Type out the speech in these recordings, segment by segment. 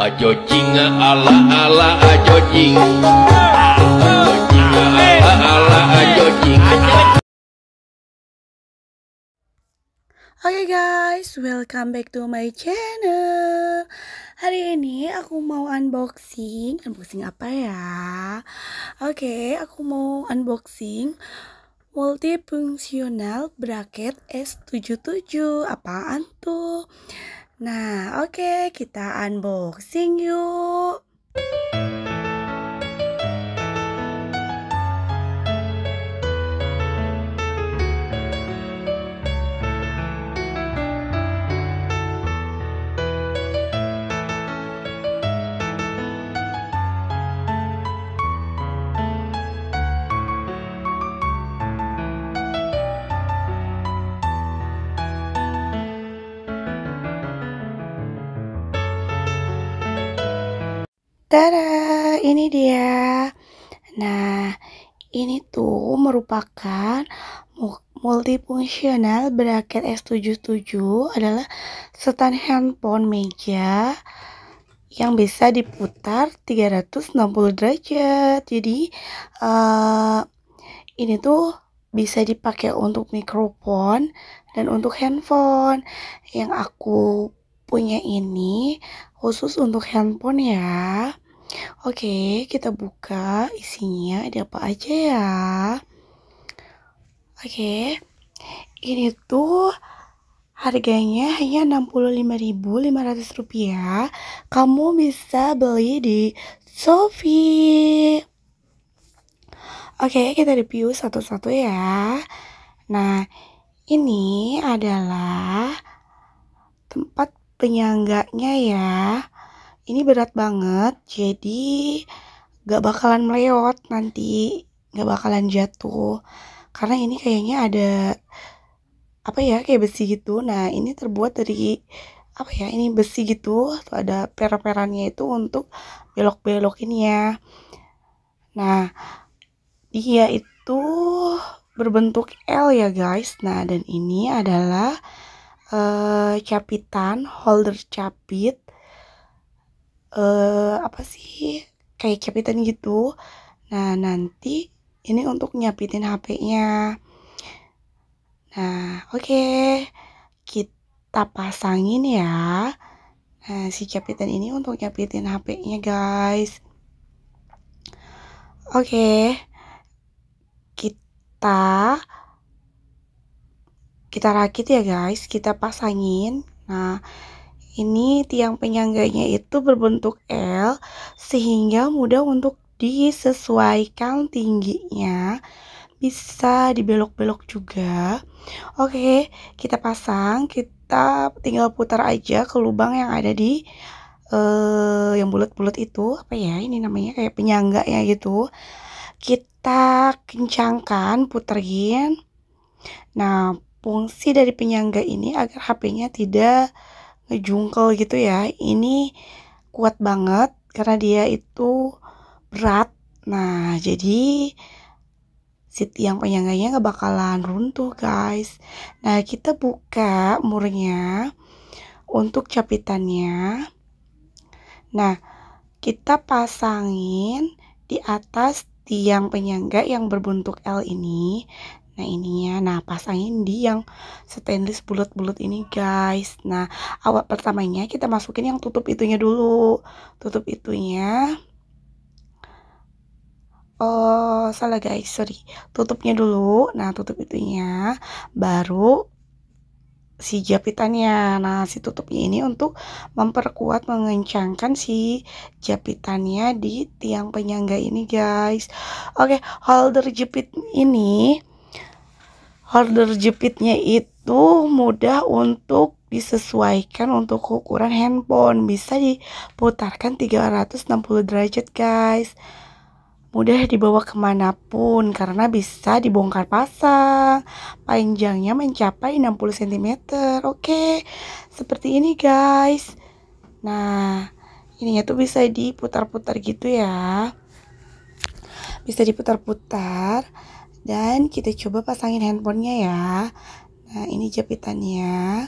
ajo jinga ala ala ajo jing ajo Oke guys, welcome back to my channel Hari ini aku mau unboxing Unboxing apa ya? Oke, aku mau unboxing Multifungsional bracket S77 Apaan tuh? Nah, oke, okay, kita unboxing yuk. Tada, ini dia. Nah, ini tuh merupakan multifungsional bracket S77 adalah setan handphone meja yang bisa diputar 360 derajat. Jadi, uh, ini tuh bisa dipakai untuk mikrofon dan untuk handphone. Yang aku punya ini khusus untuk handphone ya. Oke, kita buka isinya ada apa aja ya. Oke, ini tuh harganya hanya Rp65.500. Kamu bisa beli di Sofi. Oke, kita review satu-satu ya. Nah, ini adalah tempat penyangganya ya. Ini berat banget, jadi gak bakalan meleot nanti, gak bakalan jatuh. Karena ini kayaknya ada apa ya kayak besi gitu. Nah ini terbuat dari apa ya ini besi gitu, tuh ada per-perannya itu untuk belok-belokin ya. Nah dia itu berbentuk L ya guys. Nah dan ini adalah uh, capitan, holder capit, uh, apa sih kayak capitan gitu. Nah nanti ini untuk nyapitin HP-nya. Nah oke okay. kita pasangin ya. Nah si capitan ini untuk nyapitin HP-nya guys. Oke okay. kita kita rakit ya guys kita pasangin nah ini tiang penyangganya itu berbentuk L sehingga mudah untuk disesuaikan tingginya bisa dibelok-belok juga oke kita pasang kita tinggal putar aja ke lubang yang ada di uh, yang bulat-bulat itu apa ya ini namanya kayak penyangga ya gitu kita kencangkan puterin nah fungsi dari penyangga ini agar HP-nya tidak ngejungkel gitu ya. Ini kuat banget karena dia itu berat. Nah, jadi seat yang penyangganya nggak bakalan runtuh guys. Nah, kita buka murnya untuk capitannya. Nah, kita pasangin di atas tiang penyangga yang berbentuk L ini nah ininya nah pasangin di yang stainless bulat-bulat ini guys nah awal pertamanya kita masukin yang tutup itunya dulu tutup itunya oh salah guys sorry tutupnya dulu nah tutup itunya baru si jepitannya. Nah, si tutupnya ini untuk memperkuat mengencangkan si jepitannya di tiang penyangga ini, guys. Oke, holder jepit ini holder jepitnya itu mudah untuk disesuaikan untuk ukuran handphone. Bisa diputarkan 360 derajat, guys mudah dibawa kemanapun karena bisa dibongkar pasang panjangnya mencapai 60 cm oke seperti ini guys nah ininya tuh bisa diputar-putar gitu ya bisa diputar-putar dan kita coba pasangin handphonenya ya nah ini jepitannya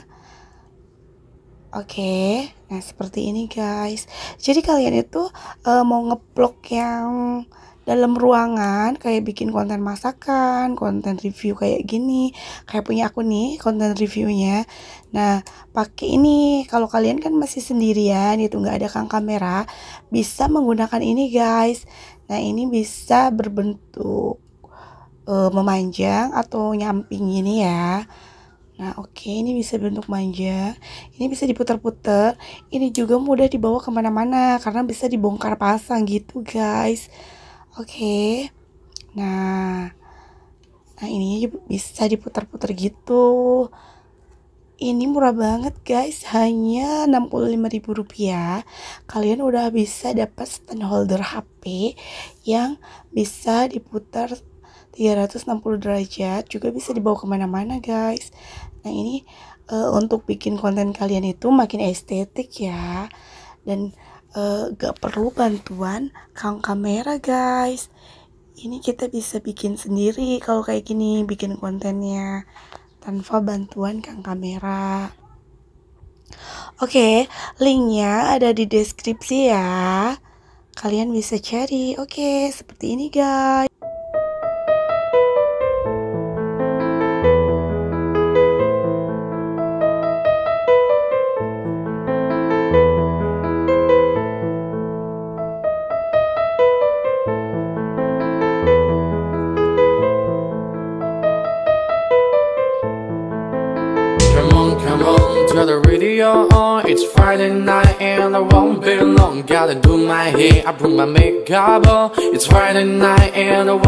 Oke, okay, nah seperti ini guys. Jadi kalian itu uh, mau ngeblok yang dalam ruangan kayak bikin konten masakan, konten review kayak gini, kayak punya aku nih konten reviewnya. Nah, pakai ini kalau kalian kan masih sendirian itu nggak ada kang kamera, bisa menggunakan ini guys. Nah, ini bisa berbentuk uh, memanjang atau nyamping ini ya. Nah, oke, okay, ini bisa bentuk manja. Ini bisa diputar-putar. Ini juga mudah dibawa kemana-mana karena bisa dibongkar pasang gitu, guys. Oke. Okay. Nah, nah ini bisa diputar-putar gitu. Ini murah banget guys, hanya Rp65.000 kalian udah bisa dapat stand holder HP yang bisa diputar 360 derajat juga bisa dibawa kemana-mana guys. Nah ini uh, untuk bikin konten kalian itu makin estetik ya dan uh, gak perlu bantuan kang kamera guys ini kita bisa bikin sendiri kalau kayak gini bikin kontennya tanpa bantuan kang kamera Oke, okay, linknya ada di deskripsi ya. Kalian bisa cari. Oke, okay, seperti ini guys. Come turn the radio on It's Friday night and I won't be long Gotta do my hair, I put my makeup on It's Friday night and I won't